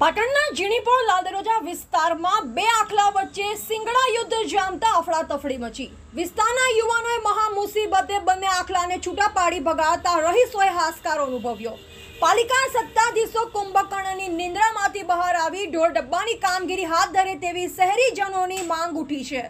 પાટણના જીણીપોળ લાલદરોજા વિસ્તારમાં બે આખલા વચ્ચે સિંગડા યુદ્ધ જામતા અફડાતફડી મચી વિસ્તારના યુવાનોએ મહા મુસીબતે બંને આખલાને છૂટા પાડી ભગાડતા રહીશોએ હાશકારો અનુભવ્યો પાલિકા સત્તાધીશો કુંભકર્ણની નિંદ્રામાંથી બહાર આવી ઢોર ડબ્બાની કામગીરી હાથ ધરે તેવી શહેરીજનોની માંગ ઉઠી છે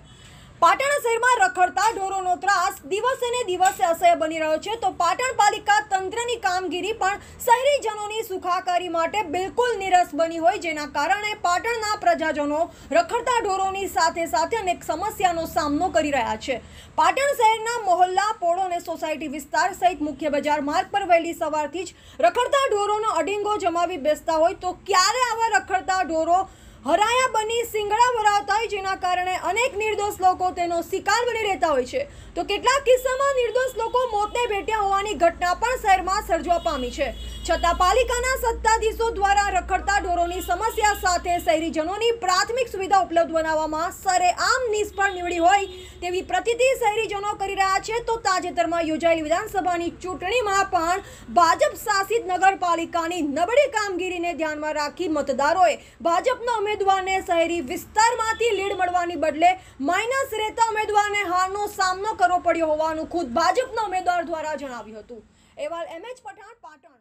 પાટણ શહેરમાં રખડતા ઢોરોનો ત્રાસ દિવસે ને દિવસે અસહ્ય બની રહ્યો છે તો પાટણ પાલિકા તંત્રની કામગીરી પણ શહેરીજનોની સુખાકારી માટે બિલકુલ નિરસ બની હોય જેના કારણે પાટણના પ્રજાજનો રખડતા ઢોરોની સાથે સાથે અનેક સમસ્યાનો સામનો કરી રહ્યા છે પાટણ શહેરના મોહલ્લા પોળો અને સોસાયટી વિસ્તાર સહિત મુખ્ય બજાર માર્ગ પર વહેલી સવારથી જ રખડતા ઢોરોનો અડીંગો જમાવી બેસતા હોય તો ક્યારે આવા રખડતા ઢોરો હરાયા બની સિંગડા ભરાવતા હોય હોવાના કારણે અનેક નિર્દોષ લોકો તેનો શિકાર બની રહેતા હોય છે તો કેટલાક કિસ્સામાં નિર્દોષ લોકો મોતને ભેટ્યા હોવાની ઘટના પણ શહેરમાં સર્જવા પામી છે છતાં પાલિકાના સત્તાધીશો દ્વારા રખડતા ઢોરોની સમસ્યા સાથે શહેરીજનોની પ્રાથમિક સુવિધા ઉપલબ્ધ બનાવવામાં સરેઆમ નિષ્ફળ નીવડી હોય તેવી પ્રતિતિ શહેરીજનો કરી રહ્યા છે તો તાજેતરમાં યોજાયેલી વિધાનસભાની ચૂંટણીમાં પણ ભાજપ શાસિત નગરપાલિકાની નબળી કામગીરીને ધ્યાનમાં રાખી મતદારોએ ભાજપના ઉમેદવારને શહેરી વિસ્તારમાંથી લીડ મળવાની બદલે માઇનસ રહેતા ઉમેદવારને હારનો સામનો કરવો પડ્યો હોવાનું ખુદ ભાજપના ઉમેદવાર દ્વારા જણાવ્યું હતું એવા એમ એચ પઠાણ પાટણ